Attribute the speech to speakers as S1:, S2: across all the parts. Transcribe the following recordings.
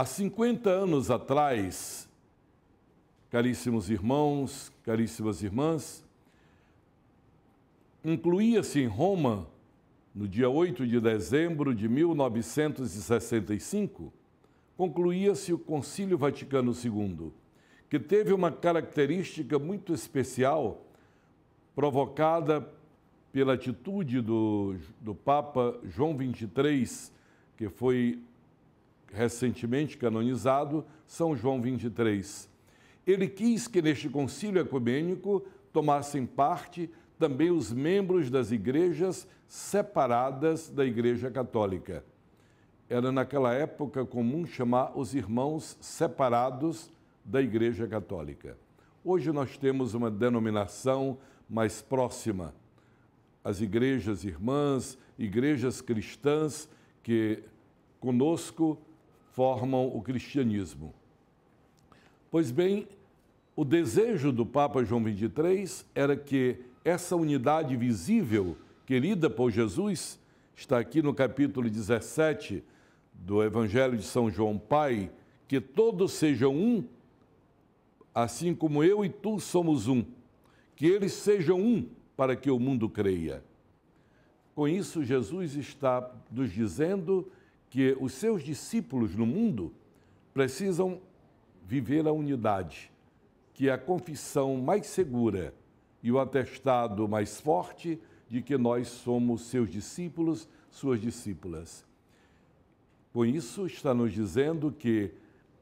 S1: Há 50 anos atrás, caríssimos irmãos, caríssimas irmãs, incluía-se em Roma, no dia 8 de dezembro de 1965, concluía-se o Concílio Vaticano II, que teve uma característica muito especial provocada pela atitude do, do Papa João XXIII, que foi recentemente canonizado, São João 23. Ele quis que neste concílio ecumênico tomassem parte também os membros das igrejas separadas da Igreja Católica. Era naquela época comum chamar os irmãos separados da Igreja Católica. Hoje nós temos uma denominação mais próxima. As igrejas irmãs, igrejas cristãs que conosco formam o cristianismo. Pois bem, o desejo do Papa João XXIII era que essa unidade visível, querida por Jesus, está aqui no capítulo 17 do Evangelho de São João Pai, que todos sejam um, assim como eu e tu somos um, que eles sejam um para que o mundo creia. Com isso, Jesus está nos dizendo que os seus discípulos no mundo precisam viver a unidade, que é a confissão mais segura e o atestado mais forte de que nós somos seus discípulos, suas discípulas. Com isso, está nos dizendo que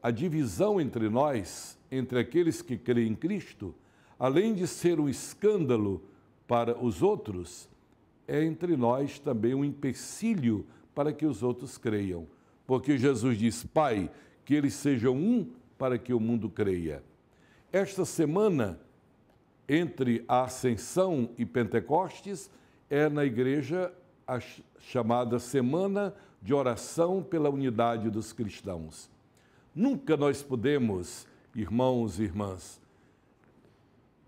S1: a divisão entre nós, entre aqueles que creem em Cristo, além de ser um escândalo para os outros, é entre nós também um empecilho para que os outros creiam. Porque Jesus diz: Pai, que eles sejam um para que o mundo creia. Esta semana, entre a Ascensão e Pentecostes, é na igreja a chamada Semana de Oração pela Unidade dos Cristãos. Nunca nós podemos, irmãos e irmãs,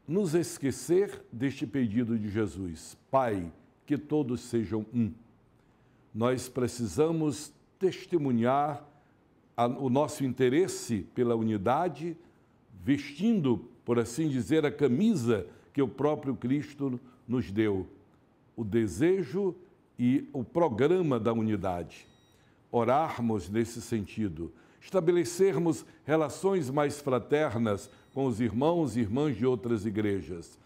S1: nos esquecer deste pedido de Jesus: Pai, que todos sejam um nós precisamos testemunhar a, o nosso interesse pela unidade, vestindo, por assim dizer, a camisa que o próprio Cristo nos deu, o desejo e o programa da unidade. Orarmos nesse sentido, estabelecermos relações mais fraternas com os irmãos e irmãs de outras igrejas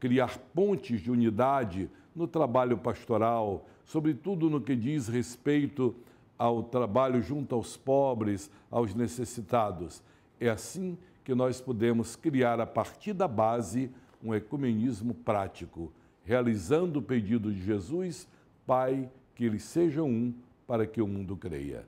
S1: criar pontes de unidade no trabalho pastoral, sobretudo no que diz respeito ao trabalho junto aos pobres, aos necessitados. É assim que nós podemos criar, a partir da base, um ecumenismo prático, realizando o pedido de Jesus, Pai, que eles sejam um para que o mundo creia.